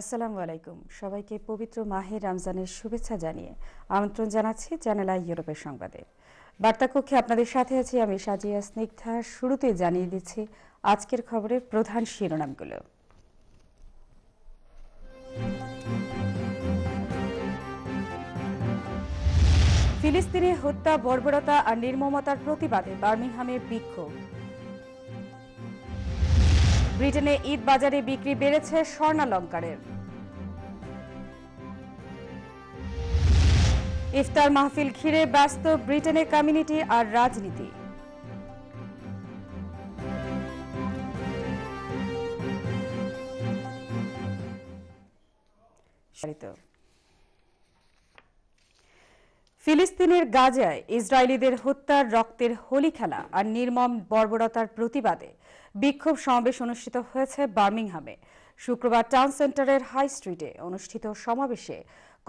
আসসালামু আলাইকুম সবাইকে পবিত্র মাহে রমজানের শুভেচ্ছা জানিয়ে আমন্ত্রণ জানাচ্ছি জানালা ইউরোপের সংবাদে বার্তাকক্ষে আপনাদের সাথে আছি আমি সাজিয়া স্নিগ্ধা শুরুতে জানিয়ে দিচ্ছি আজকের খবরের প্রধান শিরোনামগুলো ফিলিস্তিনে হত্যা বর্বরতা আর নির্মমতার প্রতিবাদে বার্মিংহামে বিক্ষোভ ব্রিটেনে ঈদ বাজারে বিক্রি বেড়েছে স্বর্ণালঙ্কারের ইফতার মাহফিল ঘিরে ব্যস্ত ব্রিটেনে কমিউনিটি আর রাজনীতি ফিলিস্তিনের গাজায় ইসরায়েলিদের হত্যার রক্তের হোলি খেলা আর নির্মম বর্বরতার প্রতিবাদে বিক্ষোভ সমাবেশ অনুষ্ঠিত হয়েছে বার্মিংহামে শুক্রবার টাউন সেন্টারের হাই স্ট্রিটে অনুষ্ঠিত সমাবেশে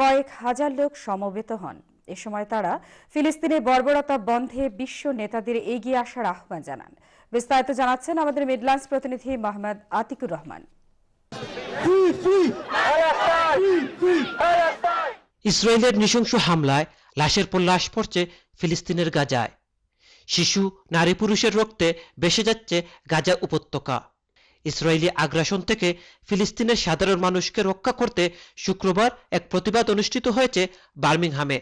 কয়েক হাজার লোক সমবেত হন এ সময় তারা ফিলিস্তিনের বর্বরতা বন্ধে বিশ্ব নেতাদের এগিয়ে আসার আহ্বান জানান বিস্তারিত জানাচ্ছেন আমাদের মিডল্যান্ডস প্রতিনিধি মোহাম্মদ আতিকুর রহমান ইসরায়েলের নৃশংস হামলায় লাশের পর লাশ পড়ছে ফিলিস্তিনের গাজায় শিশু নারী পুরুষের রক্তে বেসে যাচ্ছে গাজা উপত্যকা ইসরায়েলি আগ্রাসন থেকে ফিলিস্তিনের সাধারণ মানুষকে রক্ষা করতে শুক্রবার এক প্রতিবাদ অনুষ্ঠিত হয়েছে বার্মিংহামে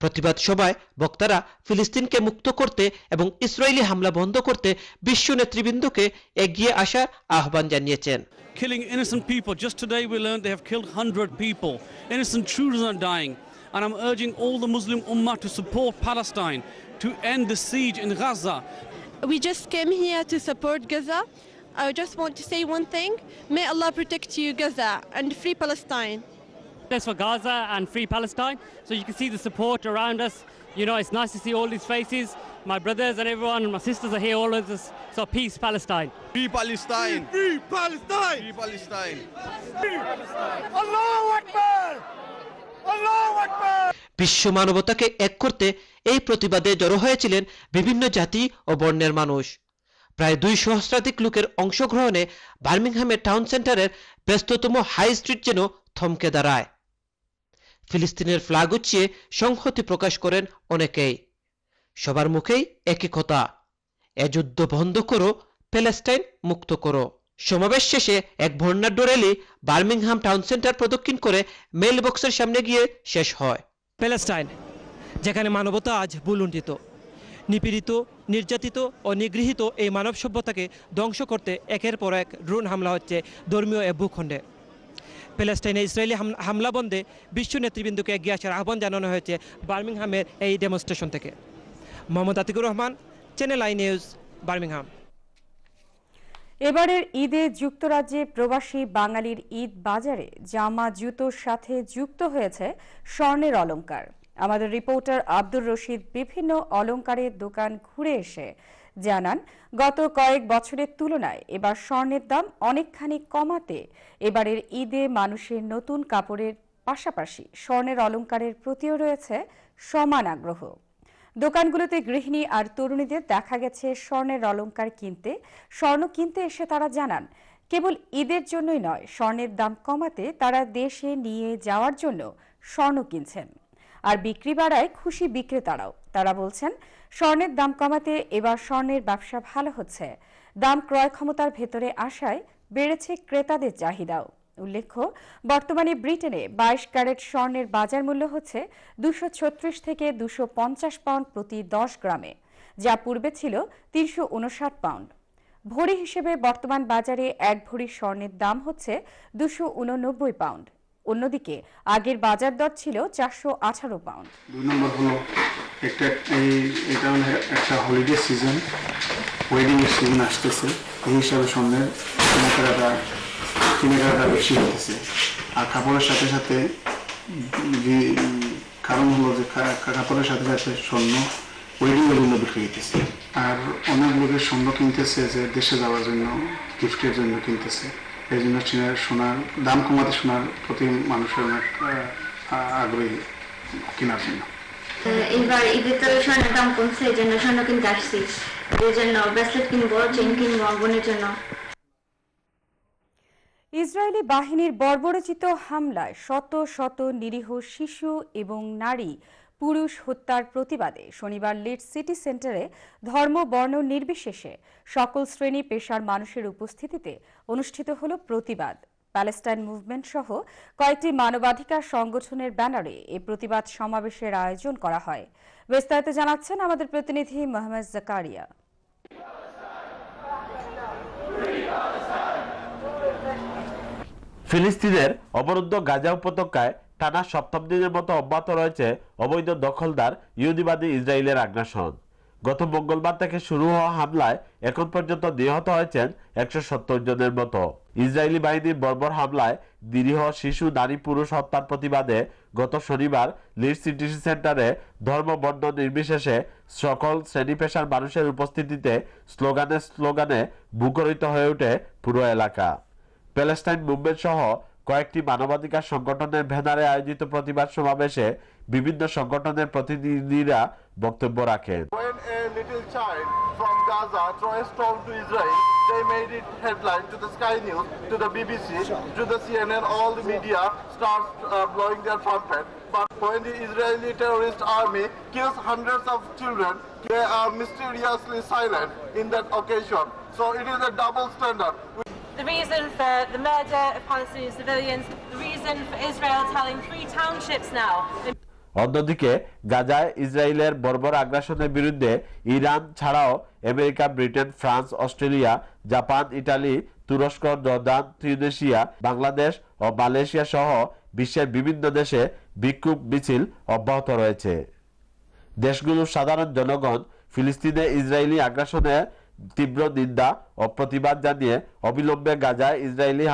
প্রতিবাদ সভায় বক্তারা ফিলিস্তিনকে মুক্ত করতে এবং ইসরায়েলি হামলা বন্ধ করতে বিশ্ব নেতৃবৃন্দকে এগিয়ে আসার আহ্বান জানিয়েছেন Killing innocent people. Just today we learned they have killed 100 people. Innocent children are dying. And I'm urging all the Muslim Ummah to support Palestine, to end the siege in Gaza. We just came here to support Gaza. I just want to say one thing. May Allah protect you, Gaza, and free Palestine. That's for Gaza and free Palestine. So you can see the support around us. You know, it's nice to see all these faces. My brothers and everyone, my sisters are here, all of us. So peace, Palestine. Free Palestine. Free Palestine. Free Palestine. Free Palestine. Allahu Akbar. Allahu Akbar. বিশ্ব মানবতাকে এক করতে এই প্রতিবাদে জড়ো হয়েছিলেন বিভিন্ন জাতি ও বর্ণের মানুষ প্রায় দুই সহস্রাধিক লোকের অংশগ্রহণে বার্মিংহামের টাউন সেন্টারের ব্যস্ততম হাই স্ট্রিট যেন থমকে দাঁড়ায় ফিলিস্তিনের ফ্লাগ উচ্চিয়ে সংহতি প্রকাশ করেন অনেকেই সবার মুখেই একই কথা এ যুদ্ধ বন্ধ করো প্যালেস্টাইন মুক্ত করো সমাবেশ শেষে এক বর্ণাঢ্য র্যালি বার্মিংহাম টাউন সেন্টার প্রদক্ষিণ করে মেল বক্সের সামনে গিয়ে শেষ হয় প্যালেস্টাইন যেখানে মানবতা আজ ভুলুণ্ঠিত নিপীড়িত নির্যাতিত ও নিগৃহীত এই মানব সভ্যতাকে ধ্বংস করতে একের পর এক ড্রোন হামলা হচ্ছে ধর্মীয় এ ভূখণ্ডে প্যালেস্টাইনে ইসরায়েলি হামলা বন্ধে বিশ্ব নেতৃবৃন্দকে এগিয়ে আসার আহ্বান জানানো হয়েছে বার্মিংহামের এই ডেমনস্ট্রেশন থেকে Mohammad Atiqur Rahman channel I news Birmingham এবারের ঈদে যুক্তরাজ্যে প্রবাসী বাঙালির ঈদ বাজারে জামা জুতোর সাথে যুক্ত হয়েছে স্বর্ণের অলঙ্কার আমাদের রিপোর্টার আব্দুর রশিদ বিভিন্ন অলংকারের দোকান ঘুরে এসে জানান গত কয়েক বছরের তুলনায় এবার স্বর্ণের দাম অনেকখানি কমাতে এবারের ঈদে মানুষের নতুন কাপড়ের পাশাপাশি স্বর্ণের অলঙ্কারের প্রতিও রয়েছে সমান আগ্রহ দোকানগুলোতে গৃহিণী আর তরুণীদের দেখা গেছে স্বর্ণের অলঙ্কার কিনতে স্বর্ণ কিনতে এসে তারা জানান কেবল ঈদের জন্যই নয় স্বর্ণের দাম কমাতে তারা দেশে নিয়ে যাওয়ার জন্য স্বর্ণ কিনছেন আর বিক্রি বাড়ায় খুশি বিক্রেতারাও তারা বলছেন স্বর্ণের দাম কমাতে এবার স্বর্ণের ব্যবসা ভালো হচ্ছে দাম ক্রয় ক্ষমতার ভেতরে আসায় বেড়েছে ক্রেতাদের চাহিদাও উল্লেখ্য বর্তমানে ব্রিটেনে বাইশ ক্যারেট স্বর্ণের বাজার মূল্য হচ্ছে দুশো থেকে দুশো পাউন্ড প্রতি দশ গ্রামে যা পূর্বে ছিল তিনশো পাউন্ড ভরি হিসেবে বর্তমান বাজারে এক ভরি স্বর্ণের দাম হচ্ছে দুশো পাউন্ড অন্যদিকে আগের বাজার দর ছিল চারশো আঠারো পাউন্ড দুই নম্বর হলো একটা এটা হলো মানে একটা হলিডে সিজন ওয়েডিং সিজন আসতেছে এই হিসাবে সন্ধ্যের কেনাকাটা কেনাকাটা বেশি হতেছে আর কাপড়ের সাথে সাথে কারণ হলো যে কাপড়ের সাথে সাথে স্বর্ণ ওয়েডিংয়ের জন্য বিক্রি হইতেছে আর অনেক লোকের স্বর্ণ কিনতেছে যে দেশে যাওয়ার জন্য গিফটের জন্য কিনতেছে এই জন্য চীনের সোনার দাম কমাতে সোনার প্রতি মানুষের অনেক আগ্রহী কেনার জন্য এবার তো দাম কমছে এই জন্য কিনতে আসছি এই জন্য ব্রেসলেট কিনবো চেন কিনবো বোনের জন্য ইসরায়েলি বাহিনীর বর্বরচিত হামলায় শত শত নিরীহ শিশু এবং নারী পুরুষ হত্যার প্রতিবাদে শনিবার লিড সিটি সেন্টারে ধর্ম বর্ণ নির্বিশেষে সকল শ্রেণী পেশার মানুষের উপস্থিতিতে অনুষ্ঠিত হল প্রতিবাদ প্যালেস্টাইন মুভমেন্ট সহ কয়েকটি মানবাধিকার সংগঠনের ব্যানারে এই প্রতিবাদ সমাবেশের আয়োজন করা হয় বিস্তারিত জানাচ্ছেন আমাদের প্রতিনিধি মোহাম্মদ জাকারিয়া ফিলিস্তিনের অবরুদ্ধ গাজা উপত্যকায় টানা সপ্তম দিনের মতো অব্যাহত রয়েছে অবৈধ দখলদার ইহুদিবাদী ইসরায়েলের আগ্রাসন গত মঙ্গলবার থেকে শুরু হওয়া হামলায় এখন পর্যন্ত নিহত হয়েছেন একশো সত্তর জনের মতো ইসরায়েলি বাহিনীর বর্বর হামলায় নিরীহ শিশু নারী পুরুষ হত্যার প্রতিবাদে গত শনিবার লিড সিটি সেন্টারে ধর্ম বর্ণ নির্বিশেষে সকল শ্রেণী পেশার মানুষের উপস্থিতিতে স্লোগানে স্লোগানে মুখরিত হয়ে ওঠে পুরো এলাকা প্যালেস্টাইন মুভমেন্ট সহ কয়েকটি মানবাধিকার সংগঠনের ব্যানারে আয়োজিত প্রতিবাদ সমাবেশে বিভিন্ন সংগঠনের প্রতিনিধিরা বক্তব্য রাখেন They made it headline to the Sky News, to the BBC, to the CNN, all the media starts uh, blowing their trumpet. But when the Israeli terrorist army kills hundreds of children, they are mysteriously silent in that occasion. So it is a double standard. the reason for the murder of Palestinian civilians, the reason for Israel telling three townships now. অন্যদিকে গাজায় ইসরায়েলের বর্বর আগ্রাসনের বিরুদ্ধে Iran ছাড়াও America Britain France Australia Japan Italy তুরস্ক Jordan ত্রিদেশিয়া বাংলাদেশ ও মালয়েশিয়া সহ বিশ্বের বিভিন্ন দেশে বিক্ষোভ মিছিল অব্যাহত রয়েছে দেশগুলোর সাধারণ জনগণ ফিলিস্তিনে ইসরায়েলি আগ্রাসনে তীব্র নিন্দা ও প্রতিবাদ জানিয়ে অবিলম্বে গাজায় ইসরায়েলি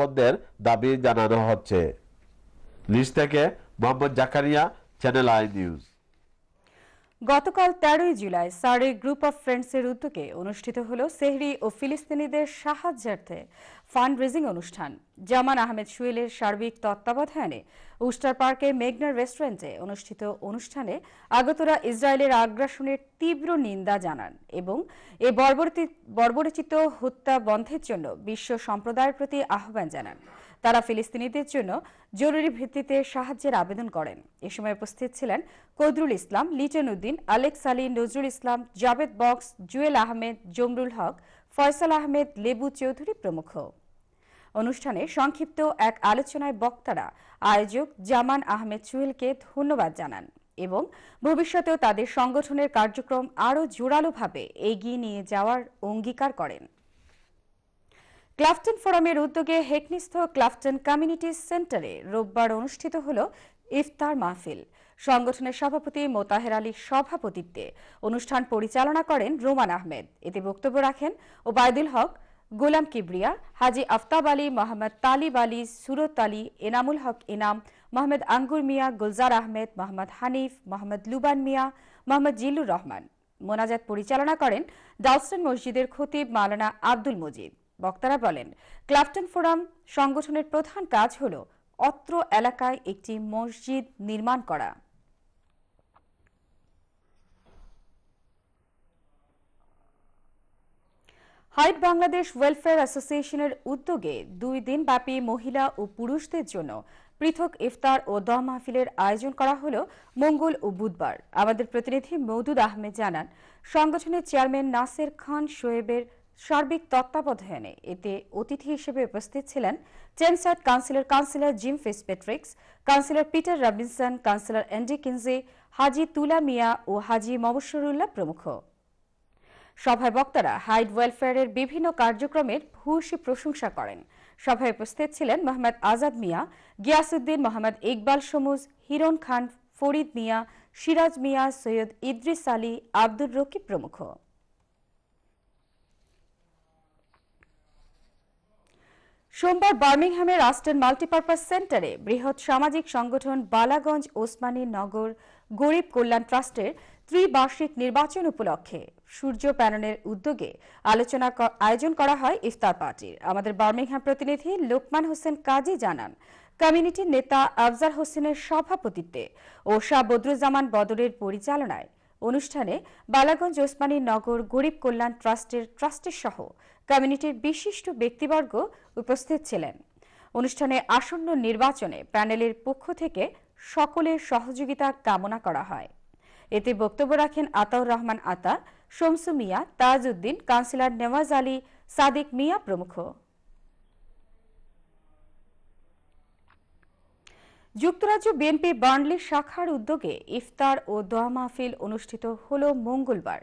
বন্ধের দাবি জানানো হচ্ছে নিজ থেকে Mohammad Zakaria channel I news গতকাল তেরোই জুলাই সারে গ্রুপ অফ ফ্রেন্ডসের উদ্যোগে অনুষ্ঠিত হল সেহরি ও ফিলিস্তিনিদের সাহায্যার্থে ফান্ড রেজিং অনুষ্ঠান জামান আহমেদ সুয়েলের সার্বিক তত্ত্বাবধানে উস্টার পার্কে মেঘনার রেস্টুরেন্টে অনুষ্ঠিত অনুষ্ঠানে আগতরা ইসরায়েলের আগ্রাসনের তীব্র নিন্দা জানান এবং এ বর্বরচিত হত্যা বন্ধের জন্য বিশ্ব সম্প্রদায়ের প্রতি আহ্বান জানান তারা ফিলিস্তিনিদের জন্য জরুরি ভিত্তিতে সাহায্যের আবেদন করেন এ সময় উপস্থিত ছিলেন কদরুল ইসলাম লিটন উদ্দিন আলেক্স আলী নজরুল ইসলাম জাভেদ বক্স জুয়েল আহমেদ জমরুল হক ফয়সাল আহমেদ লেবু চৌধুরী প্রমুখ অনুষ্ঠানে সংক্ষিপ্ত এক আলোচনায় বক্তারা আয়োজক জামান আহমেদ সুহেলকে ধন্যবাদ জানান এবং ভবিষ্যতেও তাদের সংগঠনের কার্যক্রম আরও জোরালোভাবে এগিয়ে নিয়ে যাওয়ার অঙ্গীকার করেন ক্লাফটন ফোরামের উদ্যোগে হেকনিস্থ ক্লাফটন কমিউনিটি সেন্টারে রোববার অনুষ্ঠিত হল ইফতার মাহফিল সংগঠনের সভাপতি মোতাহের আলীর সভাপতিত্বে অনুষ্ঠান পরিচালনা করেন রোমান আহমেদ এতে বক্তব্য রাখেন ওবায়দুল হক গোলাম কিবরিয়া হাজি আফতাব আলী মোহাম্মদ তালিব আলী সুরত আলী এনামুল হক ইনাম মোহাম্মদ আঙ্গুর মিয়া গুলজার আহমেদ মোহাম্মদ হানিফ মোহাম্মদ লুবান মিয়া মোহাম্মদ জিল্লুর রহমান মোনাজাত পরিচালনা করেন ডাউস্টন মসজিদের খতিব মালানা আব্দুল মজিদ বক্তারা বলেন ক্লাফটন ফোরাম সংগঠনের প্রধান কাজ হল অত্র এলাকায় একটি মসজিদ নির্মাণ করা হাইট বাংলাদেশ ওয়েলফেয়ার অ্যাসোসিয়েশনের উদ্যোগে দুই দিন ব্যাপী মহিলা ও পুরুষদের জন্য পৃথক ইফতার ও দম মাহফিলের আয়োজন করা হল মঙ্গল ও বুধবার আমাদের প্রতিনিধি মৌদুদ আহমেদ জানান সংগঠনের চেয়ারম্যান নাসের খান শোয়েবের সার্বিক তত্ত্বাবধানে এতে অতিথি হিসেবে উপস্থিত ছিলেন চেনসার্ট councillor councillor Jim Patricks councillor Peter Robinson councillor Andy Kinsey Haji Tula Mia ও হাজি মবসরুল্লাহ প্রমুখ সভায় বক্তারা হাইড ওয়েলফেয়ারের বিভিন্ন কার্যক্রমের ভূয়সী প্রশংসা করেন সভায় উপস্থিত ছিলেন মোহাম্মদ আজাদ মিয়া গিয়াসুদ্দিন মোহাম্মদ ইকবাল সমুজ হিরন খান ফরিদ মিয়া সিরাজ মিয়া সৈয়দ ইদ্রিস আলী আব্দুর রকিব প্রমুখ সোমবার বার্মিংহামের আস্টন মাল্টিপারপাস সেন্টারে বৃহৎ সামাজিক সংগঠন বালাগঞ্জ ওসমানী নগর গরিব কল্যাণ ট্রাস্টের ত্রিবার্ষিক নির্বাচন উপলক্ষে সূর্য প্যানেলের উদ্যোগে আলোচনা আয়োজন করা হয় ইফতার পার্টির আমাদের বার্মিংহাম প্রতিনিধি লোকমান হোসেন কাজী জানান কমিউনিটির নেতা আফজাল হোসেনের সভাপতিত্বে ও শাহ বদরুজ্জামান বদরের পরিচালনায় অনুষ্ঠানে বালাগঞ্জ ওসমানী নগর গরিব কল্যাণ ট্রাস্টের ট্রাস্টের সহ কমিউনিটির বিশিষ্ট ব্যক্তিবর্গ উপস্থিত ছিলেন অনুষ্ঠানে আসন্ন নির্বাচনে প্যানেলের পক্ষ থেকে সকলের সহযোগিতা কামনা করা হয় এতে বক্তব্য রাখেন আতাউর রহমান আতা শমসু মিয়া তাজউদ্দিন কাউন্সিলর নেওয়াজ আলী সাদিক মিয়া প্রমুখ যুক্তরাজ্য বিএনপি বার্নলি শাখার উদ্যোগে ইফতার ও দোয়া মাহফিল অনুষ্ঠিত হল মঙ্গলবার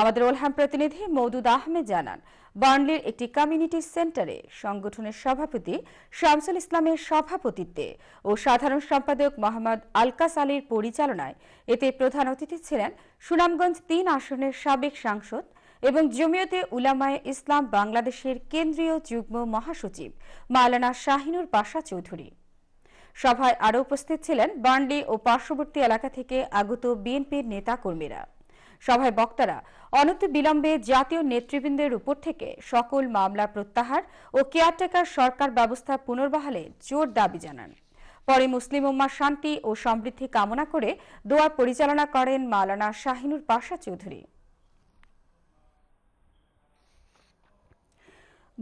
আমাদের ওলহাম প্রতিনিধি মৌদুদ আহমেদ জানান বার্নলির একটি কমিউনিটি সেন্টারে সংগঠনের সভাপতি শামসুল ইসলামের সভাপতিত্বে ও সাধারণ সম্পাদক মোহাম্মদ আলকাস আলীর পরিচালনায় এতে প্রধান অতিথি ছিলেন সুনামগঞ্জ তিন আসনের সাবেক সাংসদ এবং জমিয়তে উলামায়ে ইসলাম বাংলাদেশের কেন্দ্রীয় যুগ্ম মহাসচিব মালানা শাহিনুর পাশা চৌধুরী সভায় আরও উপস্থিত ছিলেন বার্নলি ও পার্শ্ববর্তী এলাকা থেকে আগত বিএনপির নেতাকর্মীরা সভায় বক্তারা বিলম্বে জাতীয় নেতৃবৃন্দের উপর থেকে সকল মামলা প্রত্যাহার ও কেয়ারটেকার সরকার ব্যবস্থা পুনর্বহালে জোর দাবি জানান পরে মুসলিম উম্মার শান্তি ও সমৃদ্ধি কামনা করে দোয়া পরিচালনা করেন মালানা শাহিনুর পাশা চৌধুরী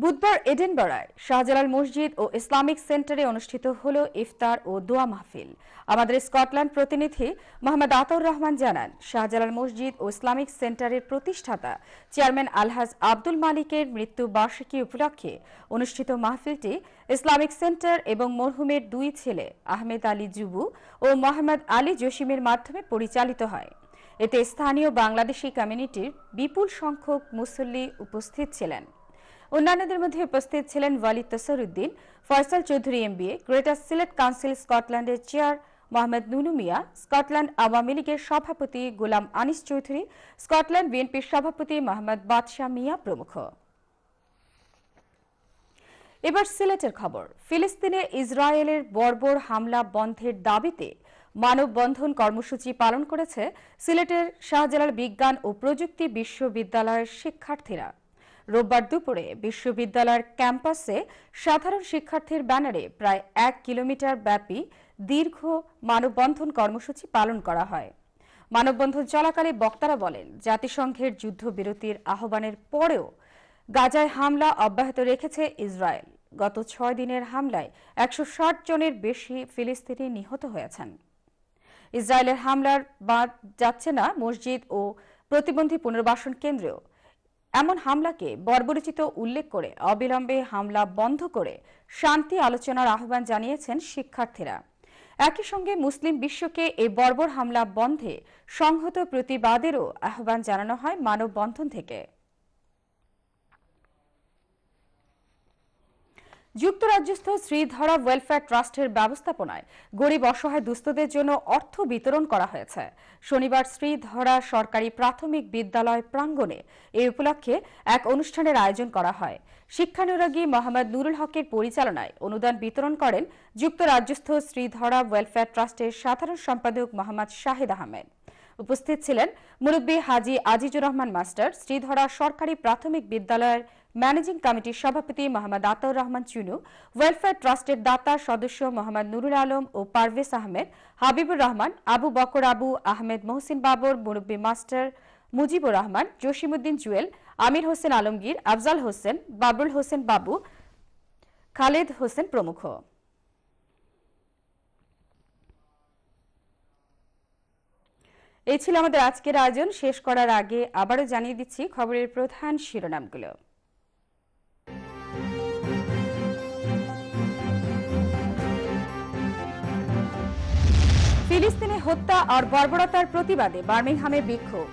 বুধবার এডেনবারায় শাহজালাল মসজিদ ও ইসলামিক সেন্টারে অনুষ্ঠিত হল ইফতার ও দোয়া মাহফিল আমাদের স্কটল্যান্ড প্রতিনিধি মোহাম্মদ আতর রহমান জানান শাহজালাল মসজিদ ও ইসলামিক সেন্টারের প্রতিষ্ঠাতা চেয়ারম্যান আলহাজ আব্দুল মালিকের মৃত্যু বার্ষিকী উপলক্ষে অনুষ্ঠিত মাহফিলটি ইসলামিক সেন্টার এবং মরহুমের দুই ছেলে আহমেদ আলী জুবু ও মোহাম্মদ আলী জসিমের মাধ্যমে পরিচালিত হয় এতে স্থানীয় বাংলাদেশি কমিউনিটির বিপুল সংখ্যক মুসল্লি উপস্থিত ছিলেন অন্যান্যদের মধ্যে উপস্থিত ছিলেন Wali Tasruddin Faisal Chowdhury MBA greater Sylhet council স্কটল্যান্ডের চেয়ার মোহাম্মদ নুনু মিয়া স্কটল্যান্ড আওয়ামী লীগের সভাপতি গোলাম আনিস চৌধুরী স্কটল্যান্ড বিএনপির সভাপতি মোহাম্মদ বাদশাহ মিয়া প্রমুখ এবার সিলেটের খবর ফিলিস্তিনে ইসরায়েলের বর্বর হামলা বন্ধের দাবিতে মানববন্ধন কর্মসূচি পালন করেছে সিলেটের শাহজালাল বিজ্ঞান ও প্রযুক্তি বিশ্ববিদ্যালয়ের শিক্ষার্থীরা রোববার দুপুরে বিশ্ববিদ্যালয়ের ক্যাম্পাসে সাধারণ শিক্ষার্থীর ব্যানারে প্রায় এক কিলোমিটার ব্যাপী দীর্ঘ মানববন্ধন কর্মসূচি পালন করা হয় মানববন্ধন চলাকালে বক্তারা বলেন জাতিসংঘের যুদ্ধবিরতির আহ্বানের পরেও গাজায় হামলা অব্যাহত রেখেছে ইসরায়েল গত ছয় দিনের হামলায় একশো ষাট জনের বেশি ফিলিস্তিনি নিহত হয়েছেন ইসরায়েলের হামলার বাদ যাচ্ছে না মসজিদ ও প্রতিবন্ধী পুনর্বাসন কেন্দ্রেও এমন হামলাকে বর্বরিচিত উল্লেখ করে অবিলম্বে হামলা বন্ধ করে শান্তি আলোচনার আহ্বান জানিয়েছেন শিক্ষার্থীরা একই সঙ্গে মুসলিম বিশ্বকে এই বর্বর হামলা বন্ধে সংহত প্রতিবাদেরও আহ্বান জানানো হয় মানববন্ধন থেকে যুক্তরাজ্যস্থ শ্রীধরা ওয়েলফেয়ার ট্রাস্টের ব্যবস্থাপনায় গরিব অসহায় দুস্থদের জন্য অর্থ বিতরণ করা হয়েছে শনিবার শ্রীধরা সরকারি প্রাথমিক বিদ্যালয় প্রাঙ্গণে এই উপলক্ষে এক অনুষ্ঠানের আয়োজন করা হয় শিক্ষানুরাগী মোহাম্মদ নুরুল হকের পরিচালনায় অনুদান বিতরণ করেন যুক্তরাজ্যস্থ শ্রীধরা ওয়েলফেয়ার ট্রাস্টের সাধারণ সম্পাদক মোহাম্মদ শাহেদ আহমেদ উপস্থিত ছিলেন মুরব্বী হাজি আজিজুর রহমান মাস্টার শ্রীধরা সরকারি প্রাথমিক বিদ্যালয়ের ম্যানেজিং কমিটির সভাপতি মোহাম্মদ আতাউর রহমান চুনু ওয়েলফেয়ার ট্রাস্টের দাতা সদস্য মোহাম্মদ নুরুল আলম ও পারভেজ আহমেদ হাবিবুর রহমান আবু বকর আবু আহমেদ মোহসিন বাবর মুরব্বী মাস্টার মুজিবুর রহমান জসিমুদ্দিন জুয়েল আমির হোসেন আলমগীর আফজাল হোসেন বাবুল হোসেন বাবু খালেদ হোসেন প্রমুখ এই ছিল আমাদের আজকের আয়োজন শেষ করার আগে আবারও জানিয়ে দিচ্ছি খবরের প্রধান শিরোনামগুলো ফিলিস্তিনে হত্যা আর বর্বরতার প্রতিবাদে বার্মিংহামে বিক্ষোভ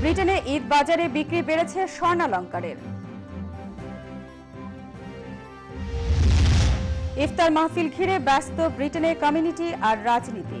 ব্রিটেনে ঈদ বাজারে বিক্রি বেড়েছে স্বর্ণালঙ্কারের ইফতার মাহফিল ঘিরে ব্যস্ত ব্রিটেনের কমিউনিটি আর রাজনীতি